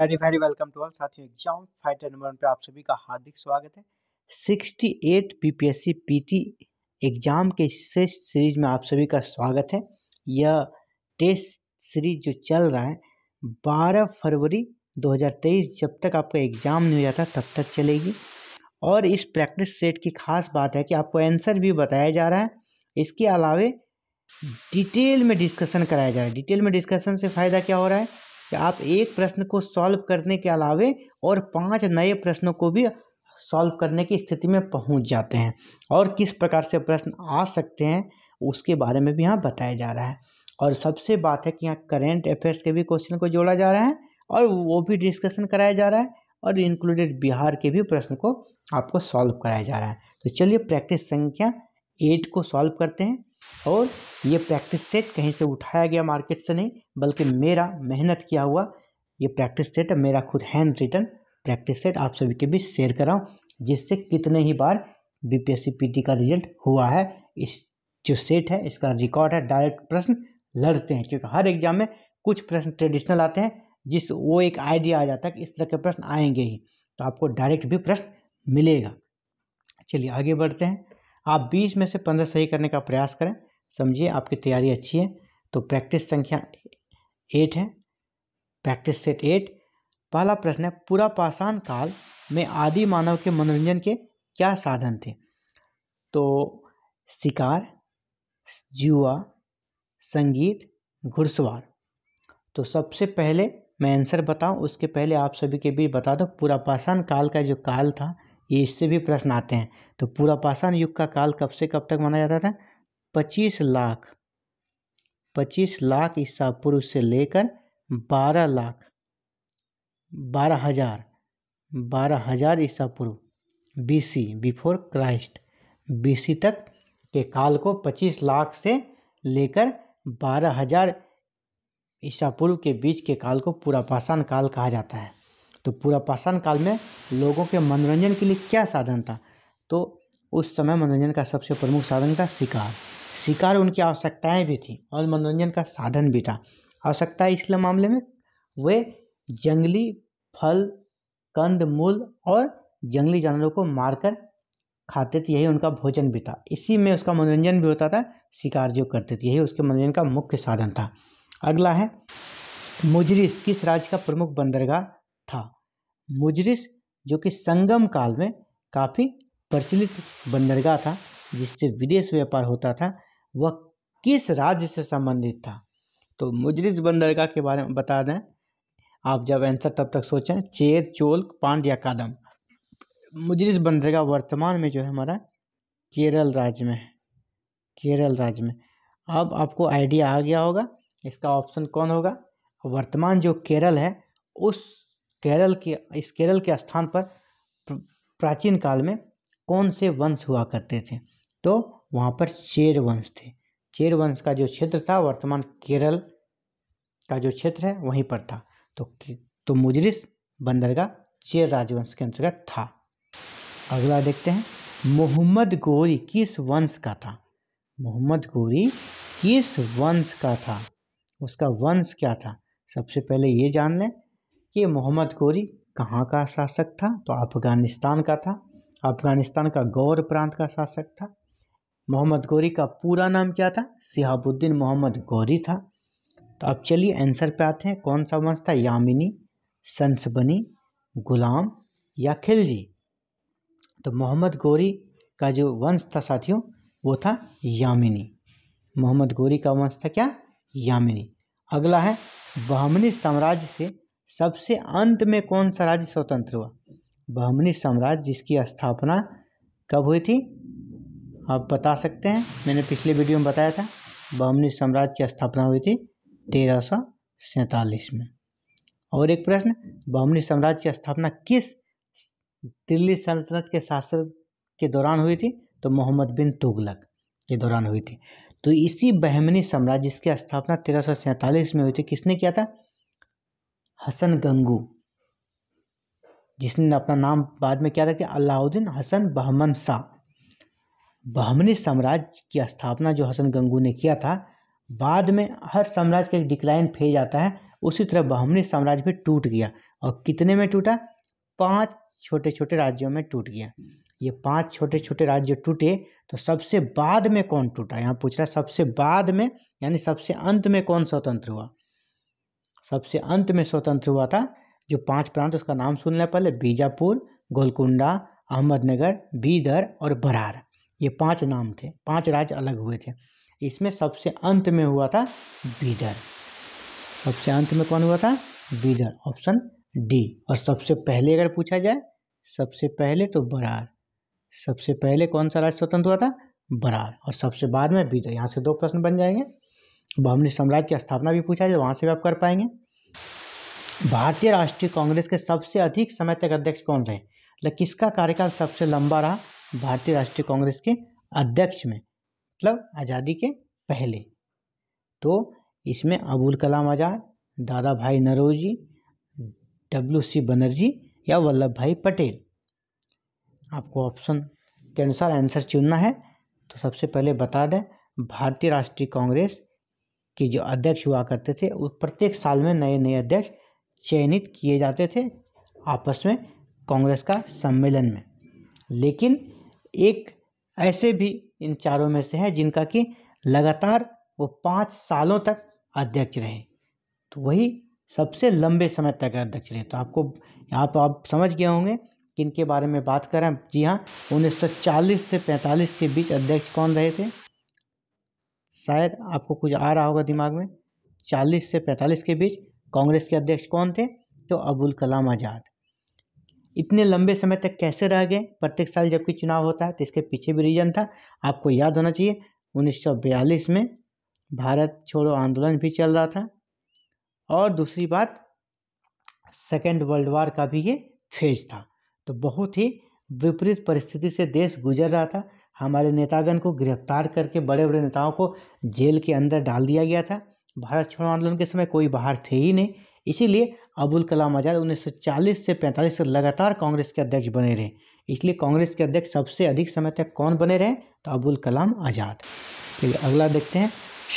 very very welcome to all साथियों exam fighter number पे आप सभी का हार्दिक स्वागत है 68 बीपीएससी पीटी एग्जाम के शेष सीरीज में आप सभी का स्वागत है यह टेस्ट सीरीज जो चल रहा है 12 फरवरी 2023 जब तक आपका एग्जाम नहीं हो जाता तब तक चलेगी और इस प्रैक्टिस सेट की खास बात है कि आपको आंसर भी बताया जा रहा है इसके अलावे डिटेल में डिस्कशन कराया जा रहा है डिटेल में डिस्कशन से फ़ायदा क्या हो रहा है कि आप एक प्रश्न को सॉल्व करने के अलावे और पांच नए प्रश्नों को भी सॉल्व करने की स्थिति में पहुंच जाते हैं और किस प्रकार से प्रश्न आ सकते हैं उसके बारे में भी यहाँ बताया जा रहा है और सबसे बात है कि यहाँ करेंट अफेयर्स के भी क्वेश्चन को जोड़ा जा रहा है और वो भी डिस्कशन कराया जा रहा है और इंक्लूडेड बिहार के भी प्रश्न को आपको सॉल्व कराया जा रहा है तो चलिए प्रैक्टिस संख्या एट को सॉल्व करते हैं और ये प्रैक्टिस सेट कहीं से उठाया गया मार्केट से नहीं बल्कि मेरा मेहनत किया हुआ ये प्रैक्टिस सेट मेरा खुद हैंड रिटर्न प्रैक्टिस सेट आप सभी के बीच शेयर कराऊँ जिससे कितने ही बार बी पी का रिजल्ट हुआ है इस जो सेट है इसका रिकॉर्ड है डायरेक्ट प्रश्न लड़ते हैं क्योंकि हर एग्जाम में कुछ प्रश्न ट्रेडिशनल आते हैं जिस वो एक आइडिया आ जाता है कि इस तरह के प्रश्न आएंगे ही तो आपको डायरेक्ट भी प्रश्न मिलेगा चलिए आगे बढ़ते हैं आप बीस में से पंद्रह सही करने का प्रयास करें समझिए आपकी तैयारी अच्छी है तो प्रैक्टिस संख्या एट है प्रैक्टिस सेट एट पहला प्रश्न है पूरा पाषाण काल में आदि मानव के मनोरंजन के क्या साधन थे तो शिकार जुआ संगीत घुड़सवार तो सबसे पहले मैं आंसर बताऊं उसके पहले आप सभी के बीच बता दो पूरा पाषाण काल का जो काल था ये इससे भी प्रश्न आते हैं तो पूरा पाषाण युग का काल कब से कब तक माना जाता था पच्चीस लाख पच्चीस लाख ईसा पूर्व से लेकर बारह लाख बारह हजार बारह हजार ईसा पूर्व बीसी बिफोर क्राइस्ट बीसी तक के काल को पच्चीस लाख से लेकर बारह हजार ईसा पूर्व के बीच के काल को पूरा पाषाण काल कहा जाता है तो पूरा पाषाण काल में लोगों के मनोरंजन के लिए क्या साधन था तो उस समय मनोरंजन का सबसे प्रमुख साधन था शिकार शिकार उनकी आवश्यकताएं भी थी और मनोरंजन का साधन भी था आवश्यकता इसलिए मामले में वे जंगली फल कंद मूल और जंगली जानवरों को मारकर खाते थे यही उनका भोजन भी था इसी में उसका मनोरंजन भी होता था शिकार जो करते थे यही उसके मनोरंजन का मुख्य साधन था अगला है मुजरिस किस राज्य का प्रमुख बंदरगाह था मुजरिस जो कि संगम काल में काफ़ी प्रचलित बंदरगाह था जिससे विदेश व्यापार होता था वह किस राज्य से संबंधित था तो मुजरिस बंदरगाह के बारे में बता दें आप जब आंसर तब तक सोचें चेर चोल पांड या कादम मुजरिस बंदरगाह वर्तमान में जो है हमारा केरल राज्य में है केरल राज्य में अब आपको आइडिया आ गया होगा इसका ऑप्शन कौन होगा वर्तमान जो केरल है उस केरल के इस केरल के स्थान पर प्राचीन काल में कौन से वंश हुआ करते थे तो वहाँ पर चेर वंश थे चेर वंश का जो क्षेत्र था वर्तमान केरल का जो क्षेत्र है वहीं पर था तो तो मुजरिस बंदरगाह चेर राजवंश के अंतर्गत था अगला देखते हैं मोहम्मद गोरी किस वंश का था मोहम्मद गोरी किस वंश का था उसका वंश क्या था सबसे पहले ये जान लें कि मोहम्मद गोरी कहाँ का शासक था तो अफ़गानिस्तान का था अफ़गानिस्तान का गौर प्रांत का शासक था मोहम्मद गौरी का पूरा नाम क्या था सिहाबुद्दीन मोहम्मद गौरी था तो अब चलिए आंसर पे आते हैं कौन सा वंश था यामिनी संसबनी गुलाम या खिलजी तो मोहम्मद गौरी का जो वंश था साथियों वो था यामिनी मोहम्मद गौरी का वंश था क्या यामिनी अगला है बहमनी साम्राज्य से सबसे अंत में कौन सा राज्य स्वतंत्र हुआ बहमनी साम्राज्य जिसकी स्थापना कब हुई थी आप बता सकते हैं मैंने पिछले वीडियो में बताया था बहमनी साम्राज्य की स्थापना हुई थी तेरह सौ सैंतालीस में और एक प्रश्न बहमनी साम्राज्य की स्थापना किस दिल्ली सल्तनत के शासन के दौरान हुई थी तो मोहम्मद बिन तुगलक के दौरान हुई थी तो इसी बहमनी साम्राज्य जिसकी स्थापना तेरह में हुई थी किसने किया था हसन गंगू जिसने अपना नाम बाद में क्या रखा अलाउद्दीन हसन बहमन शाह बहमनी साम्राज्य की स्थापना जो हसन गंगू ने किया था बाद में हर साम्राज्य का एक डिक्लाइन फेज आता है उसी तरह बहमनी साम्राज्य भी टूट गया और कितने में टूटा पांच छोटे छोटे राज्यों में टूट गया ये पांच छोटे छोटे राज्य टूटे तो सबसे बाद में कौन टूटा यहाँ पूछ रहा है सबसे बाद में यानी सबसे अंत में कौन स्वतंत्र हुआ सबसे अंत में स्वतंत्र हुआ था जो पांच प्रांत उसका नाम सुन लें पहले बीजापुर गोलकुंडा अहमदनगर बीदर और बरार ये पांच नाम थे पांच राज्य अलग हुए थे इसमें सबसे अंत में हुआ था बीदर सबसे अंत में कौन हुआ था बीदर ऑप्शन डी और सबसे पहले अगर पूछा जाए सबसे पहले तो बरार सबसे पहले कौन सा राज्य स्वतंत्र हुआ था बरार और सबसे बाद में बीदर यहाँ से दो प्रश्न बन जाएंगे बहुमनी साम्राज्य की स्थापना भी पूछा जाए वहाँ से भी आप कर पाएंगे भारतीय राष्ट्रीय कांग्रेस के सबसे अधिक समय तक अध्यक्ष कौन रहे मतलब किसका कार्यकाल सबसे लंबा रहा भारतीय राष्ट्रीय कांग्रेस के अध्यक्ष में मतलब आज़ादी के पहले तो इसमें अबुल कलाम आज़ाद दादा भाई नरोजी डब्ल्यू सी बनर्जी या वल्लभ भाई पटेल आपको ऑप्शन के अनुसार आंसर चुनना है तो सबसे पहले बता दें भारतीय राष्ट्रीय कांग्रेस के जो अध्यक्ष हुआ करते थे वो प्रत्येक साल में नए नए अध्यक्ष चयनित किए जाते थे आपस में कांग्रेस का सम्मेलन में लेकिन एक ऐसे भी इन चारों में से है जिनका कि लगातार वो पाँच सालों तक अध्यक्ष रहे तो वही सबसे लंबे समय तक अध्यक्ष रहे तो आपको यहाँ पर तो आप समझ गए होंगे कि इनके बारे में बात करें जी हाँ 1940 से 45 के बीच अध्यक्ष कौन रहे थे शायद आपको कुछ आ रहा होगा दिमाग में चालीस से पैंतालीस के बीच कांग्रेस के अध्यक्ष कौन थे तो अबुल कलाम आज़ाद इतने लंबे समय तक कैसे रह गए प्रत्येक साल जबकि चुनाव होता है तो इसके पीछे भी रीजन था आपको याद होना चाहिए 1942 में भारत छोड़ो आंदोलन भी चल रहा था और दूसरी बात सेकेंड वर्ल्ड वार का भी ये फेज था तो बहुत ही विपरीत परिस्थिति से देश गुजर रहा था हमारे नेतागण को गिरफ्तार करके बड़े बड़े नेताओं को जेल के अंदर डाल दिया गया था भारत छोड़ो आंदोलन के समय कोई बाहर थे ही नहीं इसीलिए अबुल कलाम आज़ाद 1940 से 45 तक लगातार कांग्रेस के अध्यक्ष बने रहे इसलिए कांग्रेस के अध्यक्ष सबसे अधिक समय तक कौन बने रहे तो अबुल कलाम आज़ाद चलिए अगला देखते हैं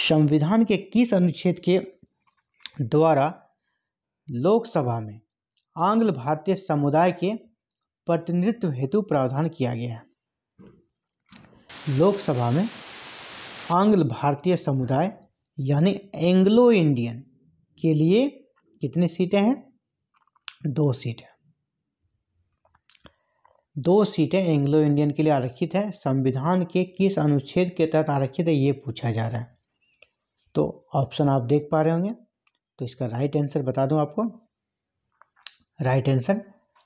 संविधान के किस अनुच्छेद के द्वारा लोकसभा में आंग्ल भारतीय समुदाय के प्रतिनिधित्व हेतु प्रावधान किया गया है लोकसभा में आंग्ल भारतीय समुदाय यानी एंग्लो इंडियन के लिए कितनी सीटें हैं दो सीटें दो सीटें एंग्लो इंडियन के लिए आरक्षित है संविधान के किस अनुच्छेद के तहत आरक्षित है ये पूछा जा रहा है तो ऑप्शन आप देख पा रहे होंगे तो इसका राइट आंसर बता दूं आपको राइट आंसर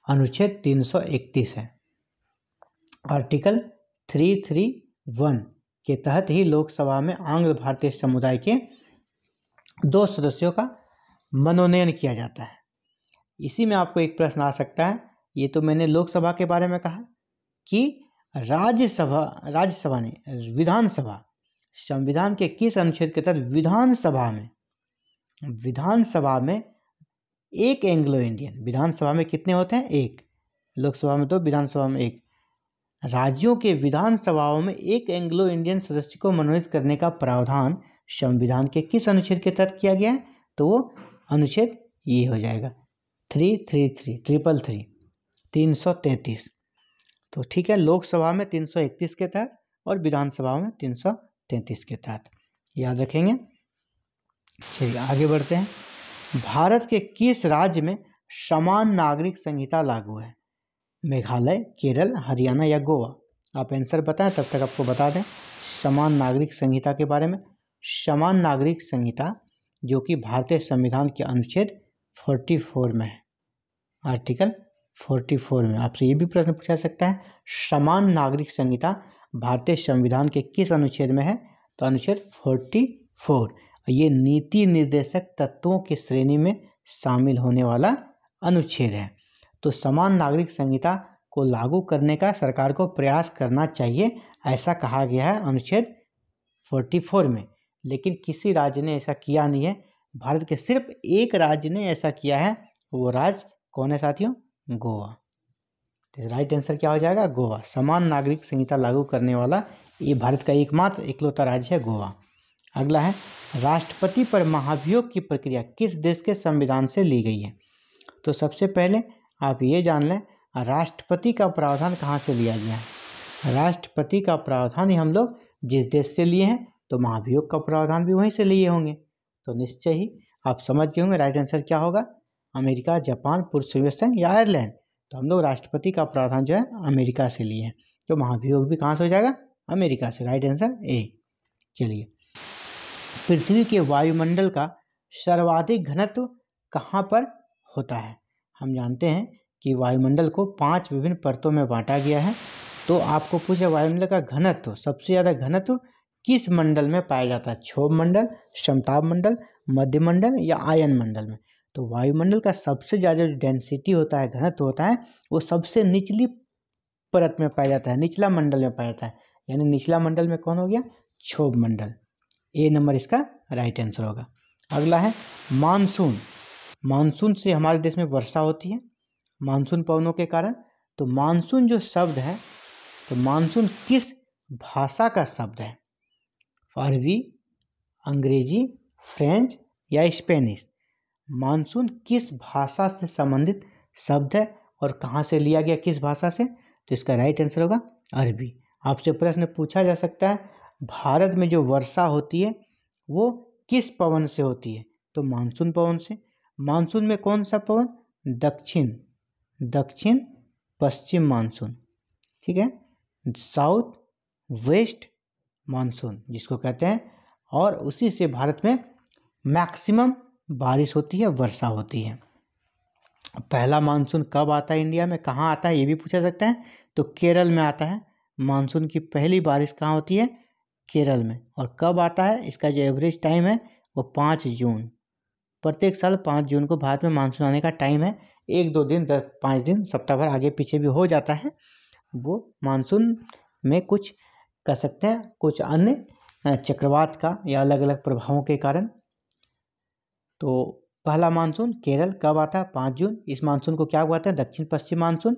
अनुच्छेद 331 है आर्टिकल थ्री वन के तहत ही लोकसभा में आंग्ल भारतीय समुदाय के दो सदस्यों का मनोनयन किया जाता है इसी में आपको एक प्रश्न आ सकता है ये तो मैंने लोकसभा के बारे में कहा कि राज्यसभा राज्यसभा ने विधानसभा संविधान के किस अनुच्छेद के तहत विधानसभा में विधानसभा में एक एंग्लो इंडियन विधानसभा में कितने होते हैं एक लोकसभा में दो तो, विधानसभा में एक राज्यों के विधानसभाओं में एक एंग्लो इंडियन सदस्य को मनोनीत करने का प्रावधान संविधान के किस अनुच्छेद के तहत किया गया है तो वो अनुच्छेद ये हो जाएगा three three three triple three तीन सौ तैंतीस तो ठीक है लोकसभा में तीन सौ इकतीस के तहत और विधानसभा में तीन सौ तैंतीस के तहत याद रखेंगे चलिए आगे बढ़ते हैं भारत के किस राज्य में समान नागरिक संहिता लागू है मेघालय केरल हरियाणा या गोवा आप आंसर बताएं तब तक आपको बता दें समान नागरिक संहिता के बारे में समान नागरिक संहिता जो कि भारतीय संविधान के अनुच्छेद 44 में है आर्टिकल 44 में आपसे ये भी प्रश्न पूछा सकता है समान नागरिक संहिता भारतीय संविधान के किस अनुच्छेद में है तो अनुच्छेद 44 ये नीति निर्देशक तत्वों की श्रेणी में शामिल होने वाला अनुच्छेद है तो समान नागरिक संहिता को लागू करने का सरकार को प्रयास करना चाहिए ऐसा कहा गया है अनुच्छेद 44 में लेकिन किसी राज्य ने ऐसा किया नहीं है भारत के सिर्फ एक राज्य ने ऐसा किया है वो राज्य कौन है साथियों गोवा तो राइट आंसर क्या हो जाएगा गोवा समान नागरिक संहिता लागू करने वाला ये भारत का एकमात्र इकलौता राज्य है गोवा अगला है राष्ट्रपति पर महाभियोग की प्रक्रिया किस देश के संविधान से ली गई है तो सबसे पहले आप ये जान लें राष्ट्रपति का प्रावधान कहाँ से लिया गया है राष्ट्रपति का प्रावधान ही हम लोग जिस देश से लिए हैं तो महाभियोग का प्रावधान भी वहीं से लिए होंगे तो निश्चय ही आप समझ गए होंगे राइट आंसर क्या होगा अमेरिका जापान पूर्व सोवियत संघ या आयरलैंड तो हम लोग राष्ट्रपति का प्रावधान जो है अमेरिका से लिए हैं तो महाभियोग भी कहाँ से हो जाएगा अमेरिका से राइट आंसर ए चलिए पृथ्वी के वायुमंडल का सर्वाधिक घनत्व कहाँ पर होता है हम जानते हैं कि वायुमंडल को पांच विभिन्न परतों में बांटा गया है तो आपको पूछा वायुमंडल का घनत्व सबसे ज़्यादा घनत्व किस मंडल में पाया जाता है क्षोभ मंडल क्षमताप मंडल मध्यमंडल या आयन मंडल में तो वायुमंडल का सबसे ज़्यादा जो डेंसिटी होता है घनत्व होता है वो सबसे निचली परत में पाया जाता है निचला मंडल में पाया जाता है यानी निचला मंडल में कौन हो गया क्षोभ मंडल ए नंबर इसका राइट आंसर होगा अगला है मानसून मानसून से हमारे देश में वर्षा होती है मानसून पवनों के कारण तो मानसून जो शब्द है तो मानसून किस भाषा का शब्द है फारवी अंग्रेजी फ्रेंच या स्पेनिश मानसून किस भाषा से संबंधित शब्द है और कहाँ से लिया गया किस भाषा से तो इसका राइट आंसर होगा अरबी आपसे प्रश्न पूछा जा सकता है भारत में जो वर्षा होती है वो किस पवन से होती है तो मानसून पवन से मानसून में कौन सा पवन दक्षिण दक्षिण पश्चिम मानसून ठीक है साउथ वेस्ट मानसून जिसको कहते हैं और उसी से भारत में मैक्सिमम बारिश होती है वर्षा होती है पहला मानसून कब आता है इंडिया में कहाँ आता है ये भी पूछा सकता है तो केरल में आता है मानसून की पहली बारिश कहाँ होती है केरल में और कब आता है इसका जो एवरेज टाइम है वो पाँच जून प्रत्येक साल पाँच जून को भारत में मानसून आने का टाइम है एक दो दिन दस पाँच दिन सप्ताह भर आगे पीछे भी हो जाता है वो मानसून में कुछ कह सकते हैं कुछ अन्य चक्रवात का या अलग अलग प्रभावों के कारण तो पहला मानसून केरल कब आता है पाँच जून इस मानसून को क्या हुआ हैं दक्षिण पश्चिम मानसून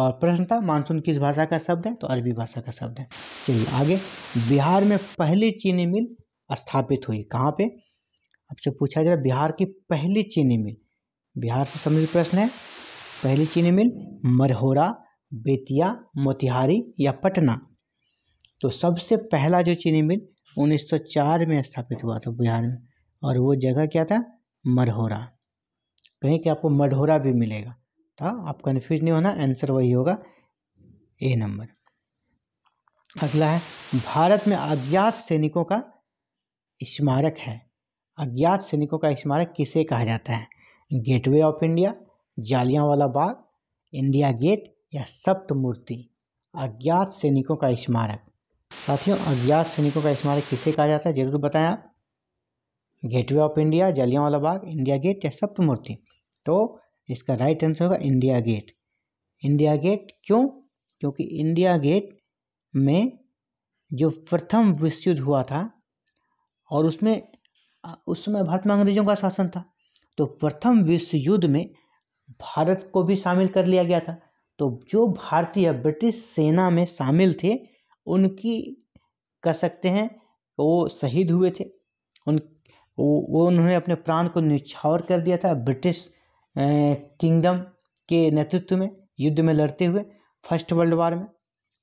और प्रश्न था मानसून किस भाषा का शब्द है तो अरबी भाषा का शब्द है चलिए आगे बिहार में पहली चीनी मिल स्थापित हुई कहाँ पे आपसे पूछा जाए बिहार की पहली चीनी मिल बिहार से संबंधित प्रश्न है पहली चीनी मिल मरहोरा बेतिया मोतिहारी या पटना तो सबसे पहला जो चीनी मिल 1904 में स्थापित हुआ था बिहार में और वो जगह क्या था मरहोरा कहीं कि आपको मढ़ोरा भी मिलेगा तो आप कन्फ्यूज नहीं होना आंसर वही होगा ए नंबर अगला है भारत में अज्ञात सैनिकों का स्मारक है अज्ञात सैनिकों का स्मारक किसे कहा जाता है Gateway of India Jallianwala Bagh India Gate या सप्तमूर्ति अज्ञात सैनिकों का स्मारक साथियों अज्ञात सैनिकों का स्मारक किसे कहा जाता है जरूर बताएं आप Gateway of India Jallianwala Bagh India Gate या सप्तमूर्ति तो इसका राइट आंसर होगा इंडिया गेट इंडिया गेट क्यों क्योंकि इंडिया गेट में जो प्रथम विश्व युद्ध हुआ था और उसमें उस समय भारत में अंग्रेजों का शासन था तो प्रथम विश्व युद्ध में भारत को भी शामिल कर लिया गया था तो जो भारतीय ब्रिटिश सेना में शामिल थे उनकी कह सकते हैं वो शहीद हुए थे उन वो उन्होंने अपने प्राण को निछावर कर दिया था ब्रिटिश किंगडम के नेतृत्व में युद्ध में लड़ते हुए फर्स्ट वर्ल्ड वार में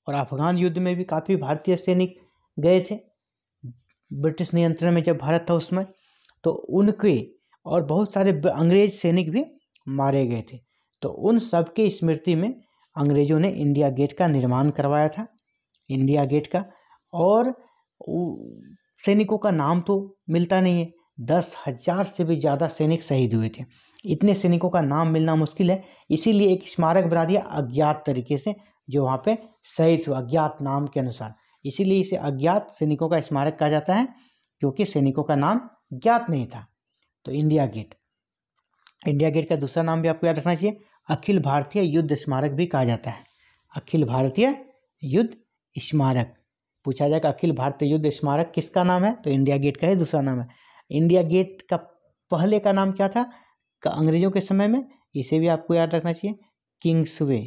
और अफगान युद्ध में भी काफ़ी भारतीय सैनिक गए थे ब्रिटिश नियंत्रण में जब भारत था उसमें तो उनके और बहुत सारे अंग्रेज सैनिक भी मारे गए थे तो उन सब के स्मृति में अंग्रेज़ों ने इंडिया गेट का निर्माण करवाया था इंडिया गेट का और सैनिकों का नाम तो मिलता नहीं है दस हजार से भी ज़्यादा सैनिक शहीद हुए थे इतने सैनिकों का नाम मिलना मुश्किल है इसीलिए एक स्मारक बना दिया अज्ञात तरीके से जो वहाँ पे शहीद हुआ अज्ञात नाम के अनुसार इसीलिए इसे अज्ञात सैनिकों का स्मारक कहा जाता है क्योंकि सैनिकों का नाम ज्ञात नहीं था तो इंडिया गेट इंडिया गेट का दूसरा नाम भी आपको याद रखना चाहिए अखिल भारतीय युद्ध स्मारक भी कहा जाता है अखिल भारतीय युद्ध स्मारक पूछा जाएगा अखिल भारतीय युद्ध स्मारक किसका नाम है तो इंडिया गेट का ही दूसरा नाम है इंडिया गेट का पहले का नाम क्या था अंग्रेजों के समय में इसे भी आपको याद रखना चाहिए Kingsway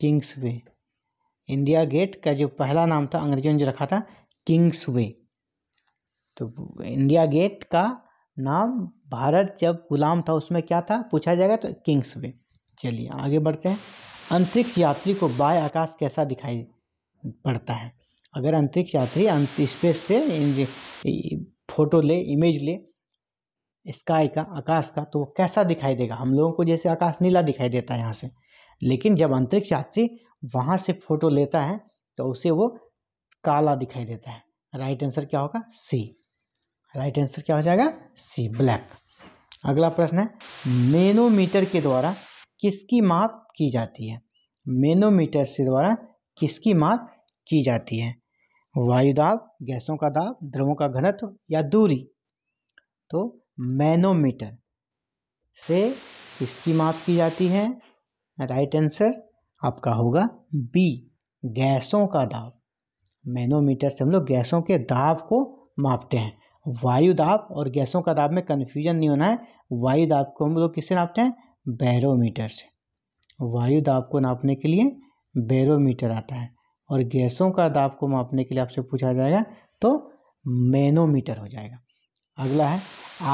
Kingsway India Gate का जो पहला नाम था अंग्रेजों ने रखा था किंग्स वे तो इंडिया गेट का नाम भारत जब गुलाम था उसमें क्या था पूछा जाएगा तो किंग्स वे चलिए आगे बढ़ते हैं अंतरिक्ष यात्री को बाय आकाश कैसा दिखाई पड़ता है अगर अंतरिक्ष यात्री अंत स्पेस से फोटो ले इमेज ले स्काई का आकाश का तो वो कैसा दिखाई देगा हम लोगों को जैसे आकाश नीला दिखाई देता है यहाँ से लेकिन जब अंतरिक्ष यात्री वहाँ से फ़ोटो लेता है तो उसे वो काला दिखाई देता है राइट आंसर क्या होगा सी राइट आंसर क्या हो जाएगा सी ब्लैक अगला प्रश्न है मेनोमीटर के द्वारा किसकी माप की जाती है मेनोमीटर से द्वारा किसकी माप की जाती है वायु दाब गैसों का दाब द्रवों का घनत्व या दूरी तो मैनोमीटर से किसकी माप की जाती है राइट आंसर आपका होगा बी गैसों का दाब मैनोमीटर से हम लोग गैसों के दाब को मापते हैं वायु दाब और गैसों का दाब में कन्फ्यूजन नहीं होना है वायु दाब को हम लोग किससे नापते हैं बैरोमीटर से वायु दाब को नापने के लिए बैरोमीटर आता है और गैसों का दाब को मापने के लिए आपसे पूछा जाएगा तो मैनोमीटर हो जाएगा अगला है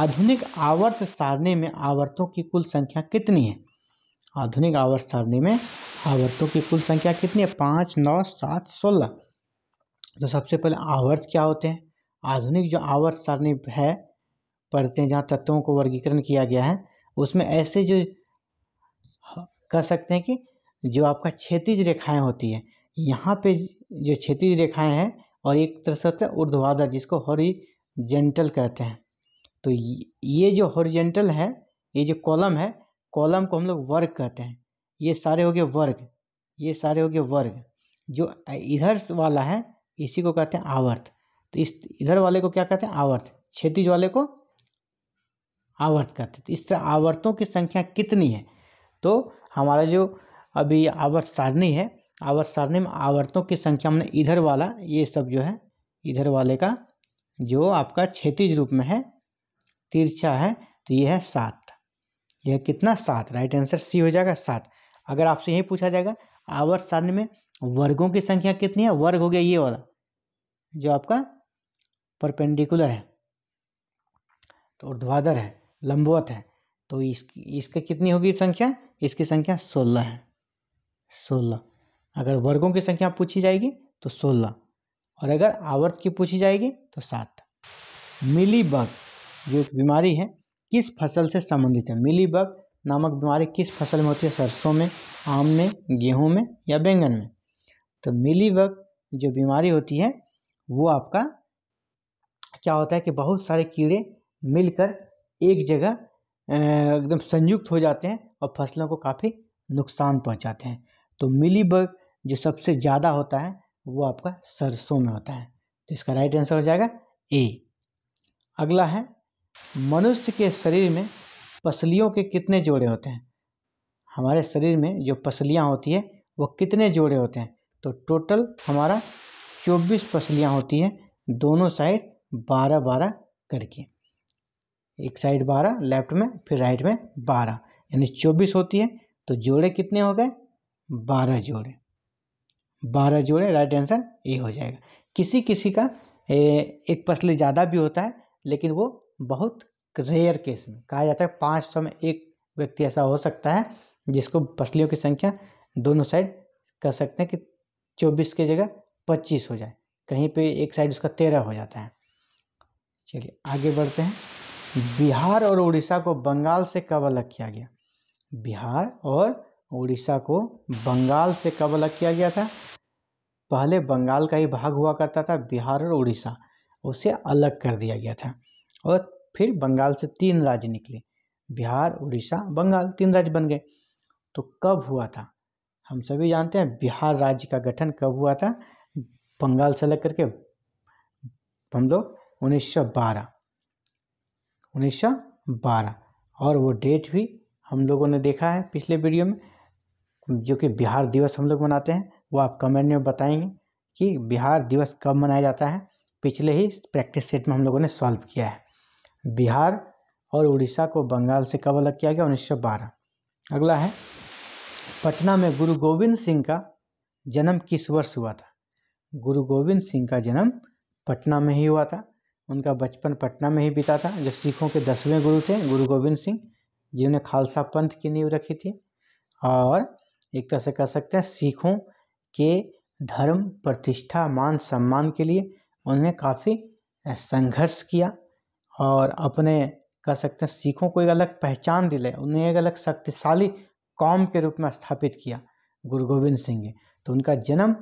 आधुनिक आवर्त सारणी में आवर्तों की कुल संख्या कितनी है आधुनिक आवर्त सारणी में आवर्तों की कुल संख्या कितनी है पाँच नौ सात सोलह तो सबसे पहले आवर्त क्या होते हैं आधुनिक जो आवर्त सारणी है पढ़ते हैं जहाँ तत्वों को वर्गीकरण किया गया है उसमें ऐसे जो कह सकते हैं कि जो आपका क्षैतिज रेखाएं होती है यहाँ पे जो क्षैतिज रेखाएं हैं और एक तरह से होता है ऊर्ध्वाधर जिसको हॉरिजेंटल कहते हैं तो ये जो हॉरिजेंटल है ये जो कॉलम है कॉलम को हम लोग वर्ग कहते हैं ये सारे हो गए वर्ग ये सारे हो गए वर्ग जो इधर वाला है इसी को कहते हैं आवर्त तो इस इधर वाले को क्या कहते हैं आवर्त क्षतिज वाले को आवर्त कहते हैं तो इस तरह आवर्तों की संख्या कितनी है तो हमारा जो अभी आवर्त सारणी है आवर्त सारणी में आवर्तों की संख्या हमने इधर वाला ये सब जो है इधर वाले का जो आपका क्षेत्रीज रूप में है तिरछा है तो ये है सात यह कितना सात राइट आंसर सी हो जाएगा सात अगर आपसे यही पूछा जाएगा आवर्त सारणी में वर्गों की संख्या कितनी है वर्ग हो गया ये वाला जो आपका परपेंडिकुलर है तो ऊर्ध्वाधर है लंबवत है तो इसकी इसका कितनी होगी संख्या इसकी संख्या सोलह है सोलह अगर वर्गों की संख्या पूछी जाएगी तो सोलह और अगर आवर्त की पूछी जाएगी तो सात मिलीबग जो एक बीमारी है किस फसल से संबंधित है मिलीबग नामक बीमारी किस फसल में होती है सरसों में आम में गेहूँ में या बैंगन में तो मिलीबग जो बीमारी होती है वो आपका क्या होता है कि बहुत सारे कीड़े मिलकर एक जगह एकदम संयुक्त हो जाते हैं और फसलों को काफ़ी नुकसान पहुंचाते हैं तो मिलीबग जो सबसे ज़्यादा होता है वो आपका सरसों में होता है तो इसका राइट आंसर हो जाएगा ए अगला है मनुष्य के शरीर में पसलियों के कितने जोड़े होते हैं हमारे शरीर में जो पसलियाँ होती है वो कितने जोड़े होते हैं तो टोटल हमारा चौबीस पसलियाँ होती हैं दोनों साइड बारह बारह करके एक साइड बारह लेफ्ट में फिर राइट में बारह यानी चौबीस होती है तो जोड़े कितने हो गए बारह जोड़े बारह जोड़े राइट आंसर ए हो जाएगा किसी किसी का ए, एक पसली ज़्यादा भी होता है लेकिन वो बहुत रेयर केस में कहा जाता है पाँच सौ में एक व्यक्ति ऐसा हो सकता है जिसको पसलियों की संख्या दोनों साइड कर सकते हैं कि चौबीस की जगह पच्चीस हो जाए कहीं पे एक साइड उसका तेरह हो जाता है चलिए आगे बढ़ते हैं बिहार और उड़ीसा को बंगाल से कब अलग किया गया बिहार और उड़ीसा को बंगाल से कब अलग किया गया था पहले बंगाल का ही भाग हुआ करता था बिहार और उड़ीसा उसे अलग कर दिया गया था और फिर बंगाल से तीन राज्य निकले बिहार उड़ीसा बंगाल तीन राज्य बन गए तो कब हुआ था हम सभी जानते हैं बिहार राज्य का गठन कब हुआ था बंगाल से लग करके हम लोग उन्नीस सौ बारह उन्नीस सौ बारह और वो डेट भी हम लोगों ने देखा है पिछले वीडियो में जो कि बिहार दिवस हम लोग मनाते हैं वो आप कमेंट में बताएंगे कि बिहार दिवस कब मनाया जाता है पिछले ही प्रैक्टिस सेट में हम लोगों ने सॉल्व किया है बिहार और उड़ीसा को बंगाल से कब अलग किया गया बारह अगला है पटना में गुरु गोविंद सिंह का जन्म किस वर्ष हुआ था गुरु गोविंद सिंह का जन्म पटना में ही हुआ था उनका बचपन पटना में ही बीता था जो सिखों के दसवें गुरु थे गुरु गोविंद सिंह जिन्होंने खालसा पंथ की नींव रखी थी और एक तरह से कह सकते हैं सिखों के धर्म प्रतिष्ठा मान सम्मान के लिए उन्होंने काफ़ी संघर्ष किया और अपने कह सकते हैं सिखों को एक अलग पहचान दिलाई उन्हें एक अलग शक्तिशाली कौम के रूप में स्थापित किया गुरु गोविंद सिंह ने तो उनका जन्म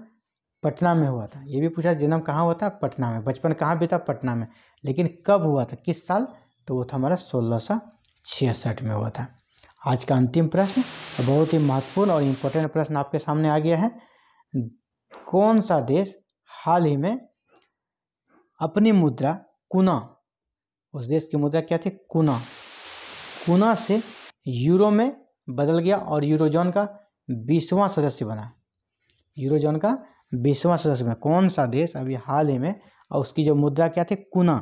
पटना में हुआ था ये भी पूछा जन्म कहाँ हुआ था पटना में बचपन कहाँ बीता पटना में लेकिन कब हुआ था किस साल तो वो था हमारा सोलह सौ छियासठ में हुआ था आज का अंतिम प्रश्न बहुत ही महत्वपूर्ण और इम्पोर्टेंट प्रश्न आपके सामने आ गया है कौन सा देश हाल ही में अपनी मुद्रा कुना उस देश की मुद्रा क्या थी कुना कुना से यूरो में बदल गया और यूरोजोन का बीसवां सदस्य बना यूरोजोन का बीसवां सदस्य बना कौन सा देश अभी हाल ही में और उसकी जो मुद्रा क्या थी कुना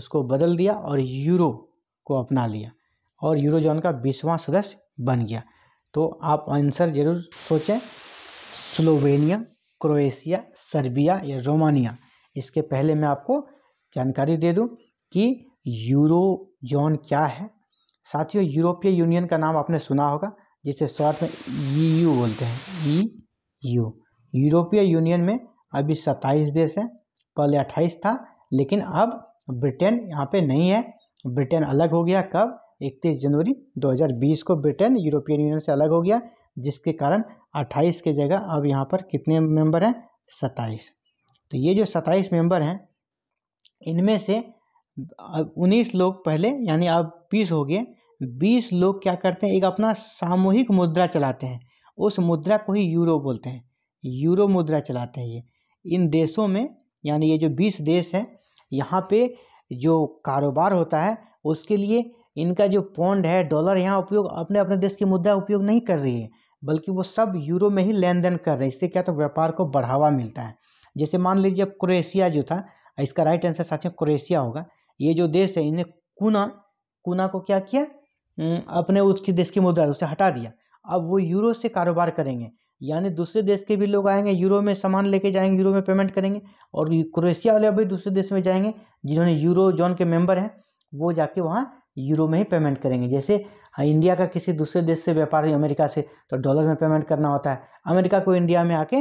उसको बदल दिया और यूरो को अपना लिया और यूरोजोन का बीसवां सदस्य बन गया तो आप आंसर जरूर सोचें स्लोवेनिया क्रोएशिया सर्बिया या रोमानिया इसके पहले मैं आपको जानकारी दे दूं कि यूरो जोन क्या है साथियों यूरोपीय यूनियन का नाम आपने सुना होगा जिसे शॉर्ट में ई e यू बोलते हैं ई e यू यूरोपीय यूनियन में अभी सत्ताईस देश हैं पहले अट्ठाईस था लेकिन अब ब्रिटेन यहाँ पे नहीं है ब्रिटेन अलग हो गया कब इकतीस जनवरी 2020 को ब्रिटेन यूरोपियन यूनियन से अलग हो गया जिसके कारण 28 के जगह अब यहाँ पर कितने मेंबर हैं 27 तो ये जो 27 मेंबर हैं इनमें से उन्नीस लोग पहले यानी आप बीस हो गए बीस लोग क्या करते हैं एक अपना सामूहिक मुद्रा चलाते हैं उस मुद्रा को ही यूरो बोलते हैं यूरो मुद्रा चलाते हैं ये इन देशों में यानी ये जो बीस देश हैं यहाँ पे जो कारोबार होता है उसके लिए इनका जो पौंड है डॉलर यहाँ उपयोग अपने अपने देश की मुद्रा उपयोग नहीं कर रही है बल्कि वो सब यूरो में ही लेन देन कर रहे हैं इससे क्या तो व्यापार को बढ़ावा मिलता है जैसे मान लीजिए अब क्रोएशिया जो था इसका राइट आंसर साथियों क्रोएशिया होगा ये जो देश है इन्हें कुना कुना को क्या किया अपने उसके देश की मुद्रा उसे हटा दिया अब वो यूरो से कारोबार करेंगे यानी दूसरे देश के भी लोग आएंगे यूरो में सामान लेके जाएंगे यूरो में पेमेंट करेंगे और क्रोएशिया वाले भी दूसरे देश में जाएंगे जिन्होंने यूरो जोन के मेंबर हैं वो जाके वहाँ यूरो में ही पेमेंट करेंगे जैसे हाँ, इंडिया का किसी दूसरे देश से हुई अमेरिका से तो डॉलर में पेमेंट करना होता है अमेरिका को इंडिया में आके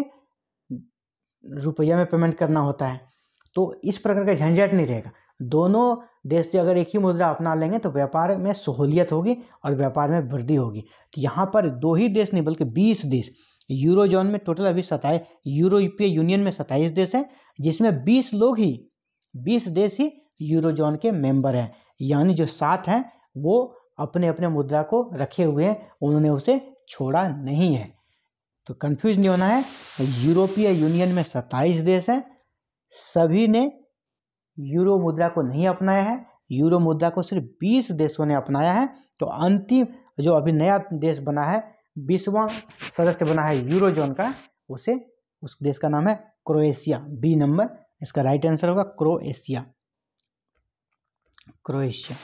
रुपया में पेमेंट करना होता है तो इस प्रकार का झंझट नहीं रहेगा दोनों देश जो अगर एक ही मुद्रा अपना लेंगे तो व्यापार में सहूलियत होगी और व्यापार में वृद्धि होगी तो यहाँ पर दो ही देश नहीं बल्कि बीस देश यूरो जोन में टोटल अभी सताई यूरोपीय यूनियन में सताईस देश हैं जिसमें बीस लोग ही बीस देश ही यूरो जोन के मेंबर हैं यानी जो सात हैं वो अपने अपने मुद्रा को रखे हुए हैं उन्होंने उसे छोड़ा नहीं है तो कंफ्यूज नहीं होना है यूरोपीय यूनियन में सत्ताईस देश हैं सभी ने यूरो मुद्रा को नहीं अपनाया है यूरो मुद्रा को सिर्फ बीस देशों ने अपनाया है तो अंतिम जो अभी नया देश बना है बीसवां सदस्य बना है यूरो जोन का उसे उस देश का नाम है क्रोएशिया बी नंबर इसका राइट आंसर होगा क्रोएशिया क्रोएशिया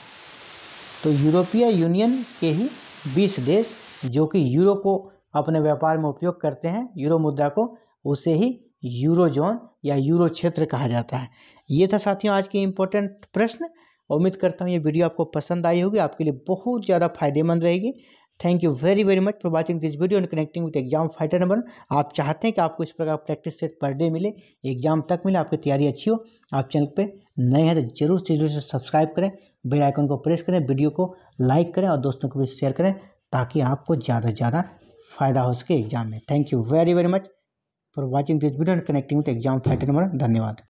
तो यूरोपीय यूनियन के ही बीस देश जो कि यूरो को अपने व्यापार में उपयोग करते हैं यूरो मुद्रा को उसे ही यूरोजोन या यूरो क्षेत्र कहा जाता है ये था साथियों आज की इम्पोर्टेंट प्रश्न उम्मीद करता हूँ ये वीडियो आपको पसंद आई होगी आपके लिए बहुत ज़्यादा फायदेमंद रहेगी thank you very very much for watching this video and connecting with exam fighter number आप चाहते हैं कि आपको इस प्रकार प्रैक्टिस सेट पर डे मिले एग्जाम तक मिले आपकी तैयारी अच्छी हो आप चैनल पे नए हैं तो जरूर से जरूर से सब्सक्राइब करें बेल आइकन को प्रेस करें वीडियो को लाइक करें और दोस्तों को भी शेयर करें ताकि आपको ज़्यादा से ज़्यादा फायदा हो सके एग्जाम में thank you very very much for watching this video and connecting with exam fighter number धन्यवाद